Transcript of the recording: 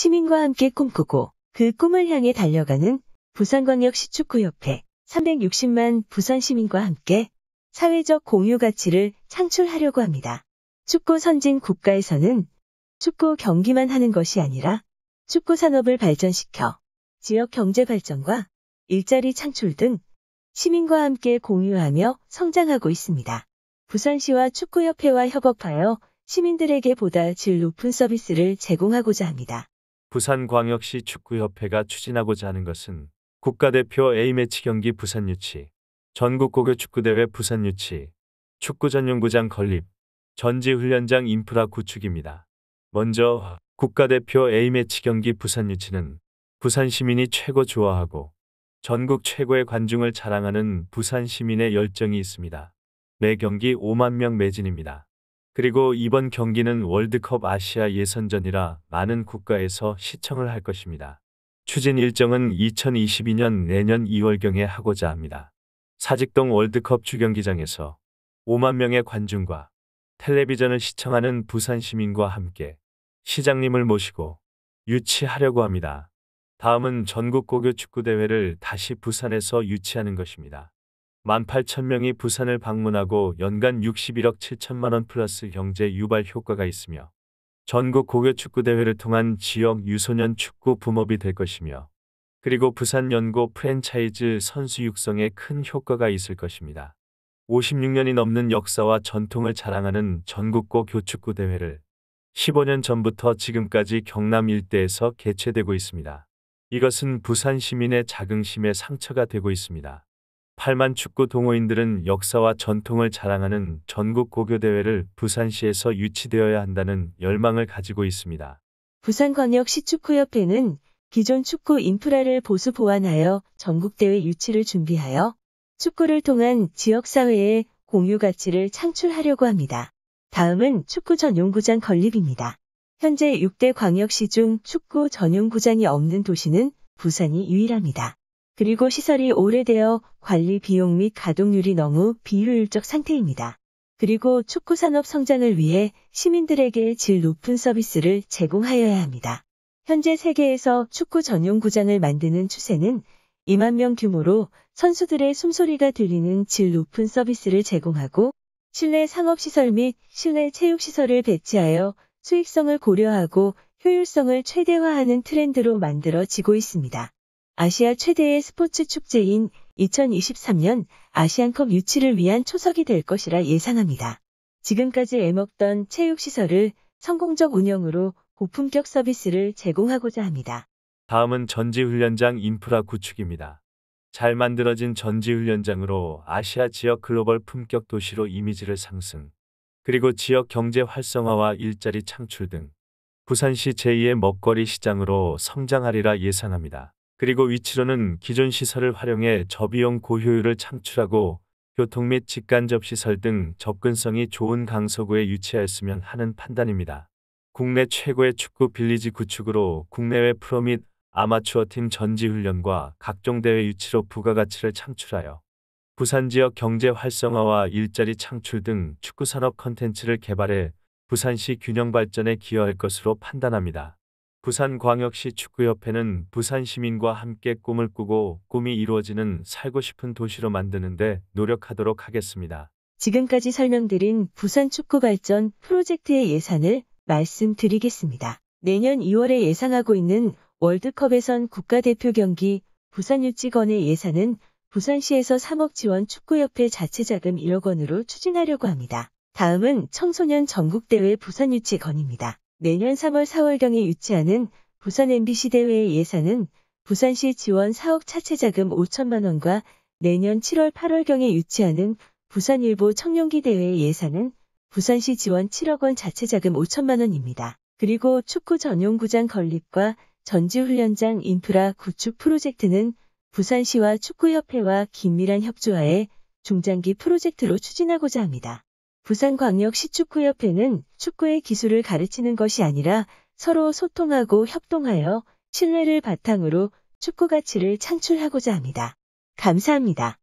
시민과 함께 꿈꾸고 그 꿈을 향해 달려가는 부산광역시 축구협회 360만 부산 시민과 함께 사회적 공유 가치를 창출하려고 합니다. 축구 선진 국가에서는 축구 경기만 하는 것이 아니라 축구 산업을 발전시켜 지역 경제 발전과 일자리 창출 등 시민과 함께 공유하며 성장하고 있습니다. 부산시와 축구협회와 협업하여 시민들에게 보다 질 높은 서비스를 제공하고자 합니다. 부산광역시 축구협회가 추진하고자 하는 것은 국가대표 A매치 경기 부산 유치, 전국 고교 축구대회 부산 유치, 축구 전용구장 건립, 전지훈련장 인프라 구축입니다. 먼저 국가대표 A매치 경기 부산 유치는 부산 시민이 최고 좋아하고 전국 최고의 관중을 자랑하는 부산 시민의 열정이 있습니다. 매 경기 5만 명 매진입니다. 그리고 이번 경기는 월드컵 아시아 예선전이라 많은 국가에서 시청을 할 것입니다. 추진 일정은 2022년 내년 2월경에 하고자 합니다. 사직동 월드컵 주경기장에서 5만 명의 관중과 텔레비전을 시청하는 부산 시민과 함께 시장님을 모시고 유치하려고 합니다. 다음은 전국 고교 축구대회를 다시 부산에서 유치하는 것입니다. 18,000명이 부산을 방문하고 연간 61억 7천만 원 플러스 경제 유발 효과가 있으며 전국 고교 축구 대회를 통한 지역 유소년 축구 붐업이 될 것이며 그리고 부산 연고 프랜차이즈 선수 육성에 큰 효과가 있을 것입니다. 56년이 넘는 역사와 전통을 자랑하는 전국고 교축구 대회를 15년 전부터 지금까지 경남 일대에서 개최되고 있습니다. 이것은 부산 시민의 자긍심의 상처가 되고 있습니다. 8만 축구 동호인들은 역사와 전통을 자랑하는 전국 고교대회를 부산시에서 유치되어야 한다는 열망을 가지고 있습니다. 부산광역시축구협회는 기존 축구 인프라를 보수 보완하여 전국대회 유치를 준비하여 축구를 통한 지역사회의 공유 가치를 창출하려고 합니다. 다음은 축구 전용구장 건립입니다. 현재 6대 광역시 중 축구 전용구장이 없는 도시는 부산이 유일합니다. 그리고 시설이 오래되어 관리 비용 및 가동률이 너무 비효율적 상태입니다. 그리고 축구 산업 성장을 위해 시민들에게 질 높은 서비스를 제공하여야 합니다. 현재 세계에서 축구 전용 구장을 만드는 추세는 2만 명 규모로 선수들의 숨소리가 들리는 질 높은 서비스를 제공하고 실내 상업시설 및 실내 체육시설을 배치하여 수익성을 고려하고 효율성을 최대화하는 트렌드로 만들어지고 있습니다. 아시아 최대의 스포츠 축제인 2023년 아시안컵 유치를 위한 초석이 될 것이라 예상합니다. 지금까지 애먹던 체육시설을 성공적 운영으로 고품격 서비스를 제공하고자 합니다. 다음은 전지훈련장 인프라 구축입니다. 잘 만들어진 전지훈련장으로 아시아 지역 글로벌 품격 도시로 이미지를 상승, 그리고 지역 경제 활성화와 일자리 창출 등 부산시 제2의 먹거리 시장으로 성장하리라 예상합니다. 그리고 위치로는 기존 시설을 활용해 저비용 고효율을 창출하고 교통 및 직간접 시설 등 접근성이 좋은 강서구에 유치하였으면 하는 판단입니다. 국내 최고의 축구 빌리지 구축으로 국내외 프로 및 아마추어 팀 전지 훈련과 각종 대회 유치로 부가가치를 창출하여 부산 지역 경제 활성화와 일자리 창출 등 축구 산업 컨텐츠를 개발해 부산시 균형 발전에 기여할 것으로 판단합니다. 부산광역시 축구협회는 부산 시민과 함께 꿈을 꾸고 꿈이 이루어지는 살고 싶은 도시로 만드는데 노력하도록 하겠습니다. 지금까지 설명드린 부산 축구 발전 프로젝트의 예산을 말씀드리겠습니다. 내년 2월에 예상하고 있는 월드컵에선 국가대표 경기 부산 유치원의 예산은 부산시에서 3억 지원 축구협회 자체 자금 1억 원으로 추진하려고 합니다. 다음은 청소년 전국대회 부산 유치원입니다. 내년 3월 4월경에 유치하는 부산 MBC 대회의 예산은 부산시 지원 4억 차체 자금 5천만 원과 내년 7월 8월경에 유치하는 부산일보 청룡기 대회의 예산은 부산시 지원 7억 원 자체 자금 5천만 원입니다. 그리고 축구 전용구장 건립과 전지훈련장 인프라 구축 프로젝트는 부산시와 축구협회와 긴밀한 협조하에 중장기 프로젝트로 추진하고자 합니다. 부산광역시 축구협회는 축구의 기술을 가르치는 것이 아니라 서로 소통하고 협동하여 신뢰를 바탕으로 축구 가치를 창출하고자 합니다. 감사합니다.